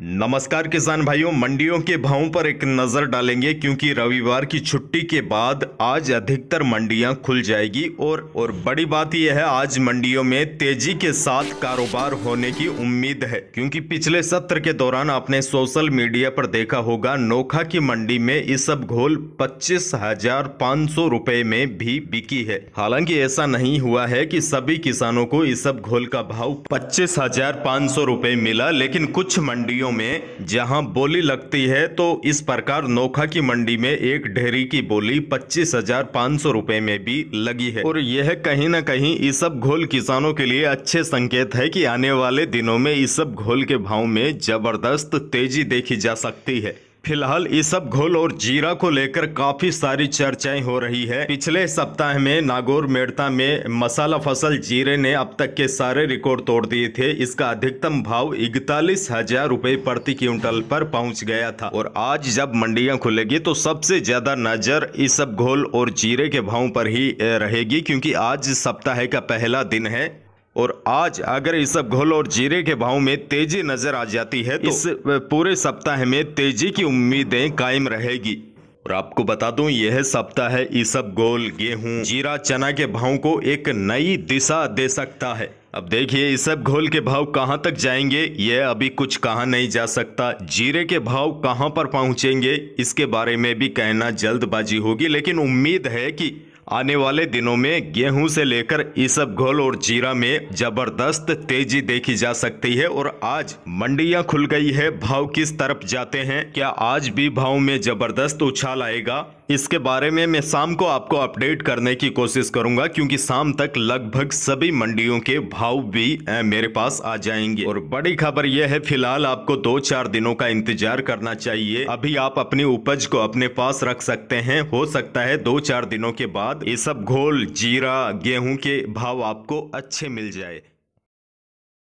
नमस्कार किसान भाइयों मंडियों के भावों पर एक नज़र डालेंगे क्योंकि रविवार की छुट्टी के बाद आज अधिकतर मंडियां खुल जाएगी और और बड़ी बात यह है आज मंडियों में तेजी के साथ कारोबार होने की उम्मीद है क्योंकि पिछले सत्र के दौरान आपने सोशल मीडिया पर देखा होगा नोखा की मंडी में इस सब घोल पच्चीस हजार पाँच सौ में भी बिकी है हालांकि ऐसा नहीं हुआ है कि सभी किसानों को इस सब घोल का भाव पच्चीस हजार पाँच सौ मिला लेकिन कुछ मंडियों मंडियों में जहां बोली लगती है तो इस प्रकार नोखा की मंडी में एक ढेरी की बोली पच्चीस हजार पाँच सौ रूपए में भी लगी है और यह कहीं न कहीं इस सब घोल किसानों के लिए अच्छे संकेत है कि आने वाले दिनों में इस सब घोल के भाव में जबरदस्त तेजी देखी जा सकती है फिलहाल इस सब घोल और जीरा को लेकर काफी सारी चर्चाएं हो रही है पिछले सप्ताह में नागौर मेड़ता में मसाला फसल जीरे ने अब तक के सारे रिकॉर्ड तोड़ दिए थे इसका अधिकतम भाव इकतालीस हजार रूपए प्रति क्विंटल पर पहुंच गया था और आज जब मंडियां खुलेगी तो सबसे ज्यादा नजर इस सब घोल और जीरे के भाव पर ही रहेगी क्यूँकी आज सप्ताह का पहला दिन है और आज अगर इस सब घोल और जीरे के भाव में तेजी नजर आ जाती है तो इस पूरे सप्ताह में तेजी की उम्मीदें कायम रहेगी और आपको बता दूं यह सप्ताह है सब गोल गेहूं जीरा चना के भाव को एक नई दिशा दे सकता है अब देखिए इस सब घोल के भाव कहां तक जाएंगे यह अभी कुछ कहा नहीं जा सकता जीरे के भाव कहां पर पहुंचेंगे इसके बारे में भी कहना जल्दबाजी होगी लेकिन उम्मीद है कि आने वाले दिनों में गेहूं से लेकर ईसब घोल और जीरा में जबरदस्त तेजी देखी जा सकती है और आज मंडियां खुल गई है भाव किस तरफ जाते हैं क्या आज भी भाव में जबरदस्त उछाल आएगा इसके बारे में मैं शाम को आपको अपडेट करने की कोशिश करूंगा क्योंकि शाम तक लगभग सभी मंडियों के भाव भी मेरे पास आ जाएंगे और बड़ी खबर यह है फिलहाल आपको दो चार दिनों का इंतजार करना चाहिए अभी आप अपनी उपज को अपने पास रख सकते हैं हो सकता है दो चार दिनों के बाद ये सब घोल जीरा गेहूं के भाव आपको अच्छे मिल जाए